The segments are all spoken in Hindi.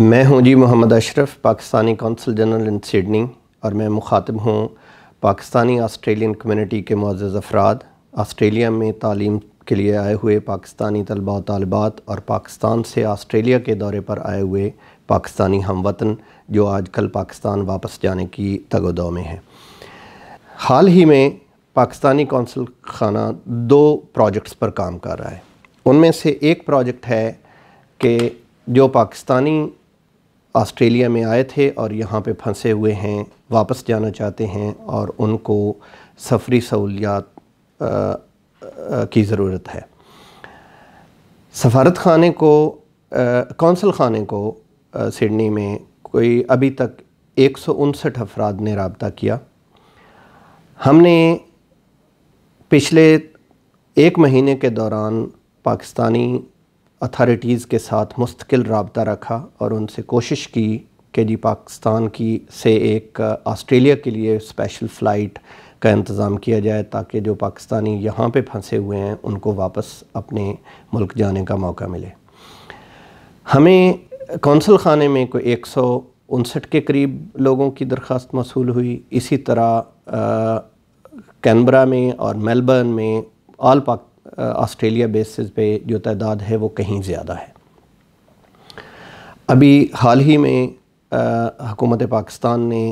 मैं हूं जी Mohammad Ashraf Pakistani consul general in Sydney और मैं मुखातब हूं पाकिस्तानी ऑस्ट्रेलियन कम्युनिटी के मोज़ अफराद ऑस्ट्रेलिया में तालीम के लिए आए हुए पाकिस्तानी तलबा तलबात और पाकिस्तान से ऑस्ट्रेलिया के दौरे पर आए हुए पाकिस्तानी हम वतन जो आजकल पाकिस्तान वापस जाने की तगोदो में है हाल ही में पाकिस्तानी कौंसल खाना दो प्रोजेक्ट्स पर काम कर रहा है उनमें से एक प्रोजेक्ट है कि जो पाकिस्तानी ऑस्ट्रेलिया में आए थे और यहाँ पे फंसे हुए हैं वापस जाना चाहते हैं और उनको सफरी सहूलियात की ज़रूरत है सफारत खाने को कौंसल खाने को सिडनी में कोई अभी तक एक सौ उनसठ अफराद ने रबता किया हमने पिछले एक महीने के दौरान पाकिस्तानी अथॉरिटीज़ के साथ मुस्तकिल रबता रखा और उनसे कोशिश की कि जी पाकिस्तान की से एक uh, ऑस्ट्रेलिया के लिए स्पेशल फ़्लाइट का इंतज़ाम किया जाए ताकि जो पाकिस्तानी यहाँ पे फंसे हुए हैं उनको वापस अपने मुल्क जाने का मौका मिले हमें कौंसल खाने में कोई एक सौ उनसठ के करीब लोगों की दरख्वास्त मसूल हुई इसी तरह uh, कैनबरा में और मेलबर्न में आल पाक ऑस्ट्रेलिया बेसिस पे जो तादाद है वो कहीं ज़्यादा है अभी हाल ही में हुकूमत पाकिस्तान ने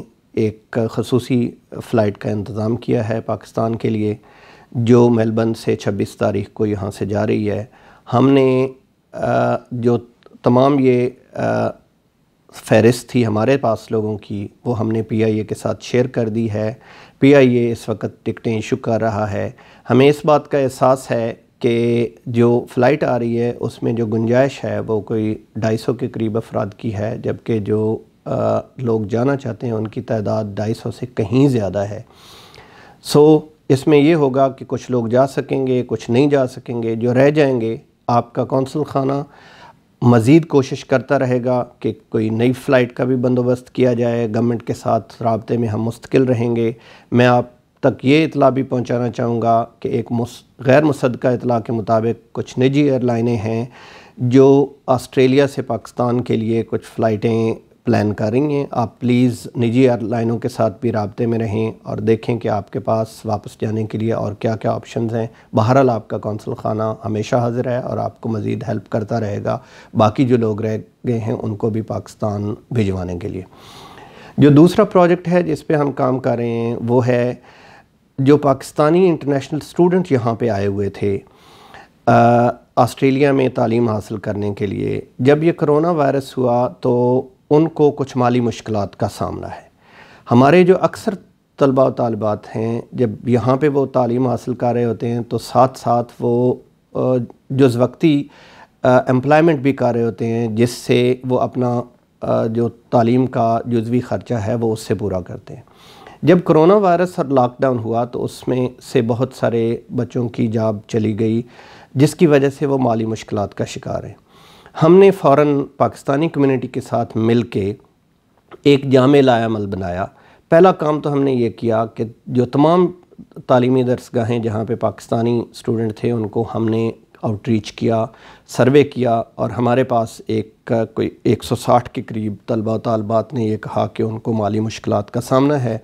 एक खसूसी फ़्लाइट का इंतज़ाम किया है पाकिस्तान के लिए जो मेलबर्न से 26 तारीख को यहाँ से जा रही है हमने आ, जो तमाम ये फहरिस्त थी हमारे पास लोगों की वो हमने पी आई ए के साथ शेयर कर दी है पी आई ए इस वक्त टिकटें इशू कर रहा है हमें इस बात का एहसास है कि जो फ़्लाइट आ रही है उसमें जो गुंजाइश है वो कोई ढाई सौ के करीब अफराद की है जबकि जो आ, लोग जाना चाहते हैं उनकी तादाद ढाई सौ से कहीं ज़्यादा है सो इसमें यह होगा कि कुछ लोग जा सकेंगे कुछ नहीं जा सकेंगे जो रह जाएंगे आपका कौंसल खाना मज़ीद कोशिश करता रहेगा कि कोई नई फ़्लाइट का भी बंदोबस्त किया जाए गवर्नमेंट के साथ रबते में हम मुस्तकिल रहेंगे मैं आप तक ये इतला भी पहुँचाना चाहूँगा कि एक गैर मुसदा इतला के मुताबिक कुछ निजी एयरलाइनें हैं जो ऑस्ट्रेलिया से पाकिस्तान के लिए कुछ फ़्लाइटें प्लान कर रही हैं आप प्लीज़ निजी एयरलाइनों के साथ भी रबते में रहें और देखें कि आपके पास वापस जाने के लिए और क्या क्या ऑप्शन हैं बहरहाल आपका कौंसल खाना हमेशा हाजिर है और आपको मज़ीद हेल्प करता रहेगा बाकी जो लोग रह गए हैं उनको भी पाकिस्तान भिजवाने के लिए जो दूसरा प्रोजेक्ट है जिस पर हम काम कर रहे हैं वो है जो पाकिस्तानी इंटरनेशनल स्टूडेंट यहाँ पे आए हुए थे ऑस्ट्रेलिया में तालीम हासिल करने के लिए जब ये करोना वायरस हुआ तो उनको कुछ माली मुश्किल का सामना है हमारे जो अक्सर तलबा तलबात हैं जब यहाँ पे वो तालीम हासिल कर रहे होते हैं तो साथ साथ वो वक्ती एम्प्लॉमेंट भी कर रहे होते हैं जिससे वो अपना जो तालीम का जजवी ख़र्चा है वो उससे पूरा करते हैं जब कोरोना वायरस और लॉकडाउन हुआ तो उसमें से बहुत सारे बच्चों की जॉब चली गई जिसकी वजह से वो माली मुश्किल का शिकार हैं हमने फ़ौर पाकिस्तानी कम्यूनिटी के साथ मिल के एक जाम लायामल बनाया पहला काम तो हमने ये किया कि जो तमाम तालीमी दरसगाहें जहाँ पे पाकिस्तानी स्टूडेंट थे उनको हमने आउटरीच किया सर्वे किया और हमारे पास एक कोई 160 के करीब तलबा तलबात ने यह कहा कि उनको माली मुश्किल का सामना है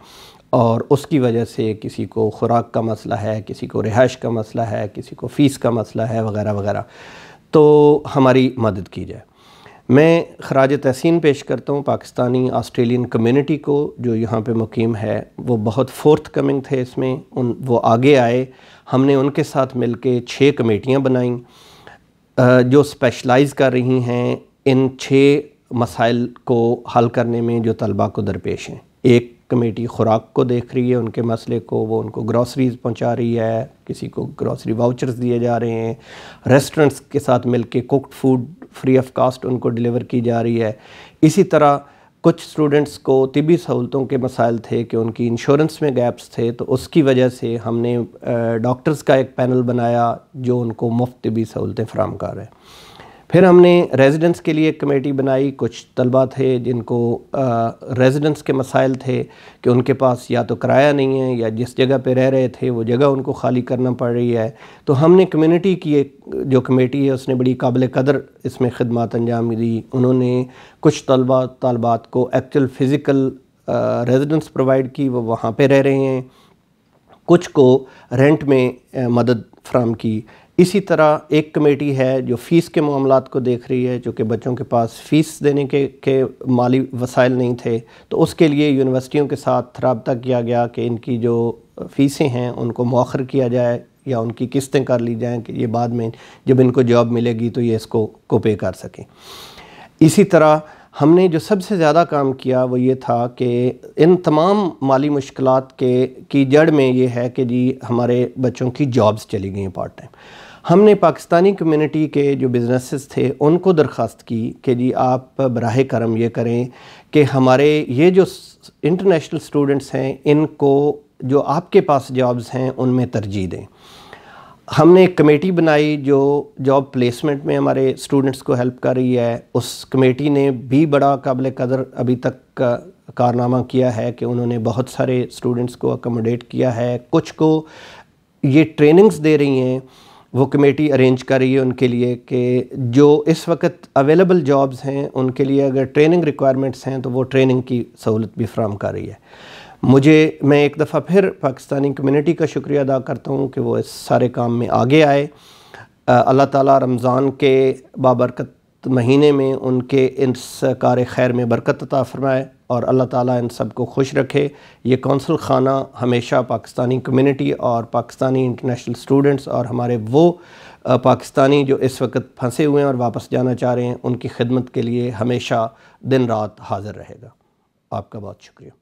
और उसकी वजह से किसी को खुराक का मसला है किसी को रिहाइश का मसला है किसी को फ़ीस का मसला है वगैरह वगैरह तो हमारी मदद की जाए मैं खराज तहसीन पेश करता हूँ पाकिस्तानी ऑस्ट्रेलियन कम्युनिटी को जो यहाँ पे मुकीम है वो बहुत फोर्थ कमिंग थे इसमें उन वो आगे आए हमने उनके साथ मिल के छः कमेटियाँ बनाई जो स्पेशलाइज़ कर रही हैं इन छः मसाइल को हल करने में जो तलबा को दरपेश हैं एक कमेटी खुराक को देख रही है उनके मसले को वो उनको ग्रॉसरीज पहुंचा रही है किसी को ग्रॉसरी वाउचर्स दिए जा रहे हैं रेस्टोरेंट्स के साथ मिलके cooked food free of cost उनको डिलीवर की जा रही है इसी तरह कुछ स्टूडेंट्स को तिबी सहूलतों के मसाइल थे कि उनकी इंश्योरेंस में गैप्स थे तो उसकी वजह से हमने डॉक्टर्स का एक पैनल बनाया जो उनको मुफ्त तबी सहूलतें फ्राहम कर रहे हैं फिर हमने रेजिडेंस के लिए कमेटी बनाई कुछ तलबा थे जिनको रेजिडेंस के मसाइल थे कि उनके पास या तो किराया नहीं है या जिस जगह पे रह रहे थे वो जगह उनको खाली करना पड़ रही है तो हमने कम्युनिटी की एक जो कमेटी है उसने बड़ी काबिल कदर इसमें खदमात अंजाम दी उन्होंने कुछ तलबा तलबात को एक्चुअल फ़िज़िकल रेजिडेंस प्रोवाइड की वो वहाँ पर रह रहे हैं कुछ को रेंट में मदद फ्राहम की इसी तरह एक कमेटी है जो फ़ीस के मामला को देख रही है जो कि बच्चों के पास फ़ीस देने के के माली वसाइल नहीं थे तो उसके लिए यूनिवर्सिटियों के साथ रबता किया गया कि इनकी जो फ़ीसें हैं उनको मौखर किया जाए या उनकी किस्तें कर ली जाएँ कि ये बाद में जब इनको जॉब मिलेगी तो ये इसको को पे कर सकें इसी तरह हमने जो सबसे ज़्यादा काम किया वो ये था कि इन तमाम माली मुश्किल के की जड़ में ये है कि जी हमारे बच्चों की जॉब्स चली गई पार्ट टाइम हमने पाकिस्तानी कम्युनिटी के जो बिज़नेसेस थे उनको दरख्वास्त की कि जी आप बरह करम ये करें कि हमारे ये जो इंटरनेशनल स्टूडेंट्स हैं इनको जो आपके पास जॉब्स हैं उनमें तरजीह दें हमने एक कमेटी बनाई जो जॉब प्लेसमेंट में हमारे स्टूडेंट्स को हेल्प कर रही है उस कमेटी ने भी बड़ा काबिल कदर अभी तक का कारनामा किया है कि उन्होंने बहुत सारे स्टूडेंट्स को अकोमोडेट किया है कुछ को ये ट्रेनिंग्स दे रही हैं वो कमेटी अरेंज कर रही है उनके लिए कि जो इस वक्त अवेलेबल जॉब्स हैं उनके लिए अगर ट्रेनिंग रिक्वायरमेंट्स हैं तो वो ट्रेनिंग की सहूलत भी फ्राहम कर रही है मुझे मैं एक दफ़ा फिर पाकिस्तानी कम्युनिटी का शुक्रिया अदा करता हूँ कि वो इस सारे काम में आगे आए अल्लाह ताला रमज़ान के बाबरकत महीने में उनके इस कार खैर में बरकत अता फ़रमाए और अल्लाह ताला इन सब को खुश रखे ये कौंसल खाना हमेशा पाकिस्तानी कम्युनिटी और पाकिस्तानी इंटरनेशनल स्टूडेंट्स और हमारे वो पाकिस्तानी जो इस वक्त फंसे हुए हैं और वापस जाना चाह रहे हैं उनकी खिदमत के लिए हमेशा दिन रात हाज़िर रहेगा आपका बहुत शुक्रिया